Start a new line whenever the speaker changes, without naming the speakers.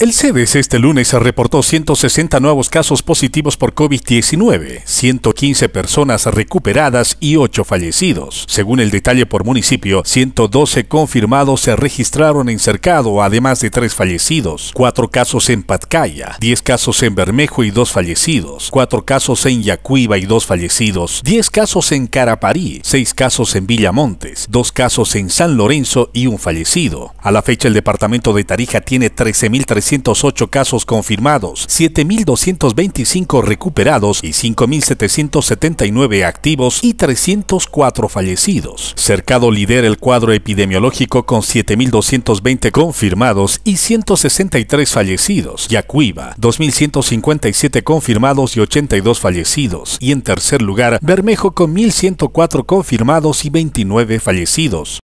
El CEDES este lunes reportó 160 nuevos casos positivos por COVID-19, 115 personas recuperadas y 8 fallecidos. Según el detalle por municipio, 112 confirmados se registraron en Cercado, además de 3 fallecidos, 4 casos en Patcaya, 10 casos en Bermejo y 2 fallecidos, 4 casos en Yacuiba y 2 fallecidos, 10 casos en Caraparí, 6 casos en Villamontes, 2 casos en San Lorenzo y un fallecido. A la fecha el departamento de Tarija tiene 13.300 casos confirmados, 7.225 recuperados y 5.779 activos y 304 fallecidos. Cercado lidera el cuadro epidemiológico con 7.220 confirmados y 163 fallecidos. Yacuiba, 2.157 confirmados y 82 fallecidos. Y en tercer lugar, Bermejo con 1.104 confirmados y 29 fallecidos.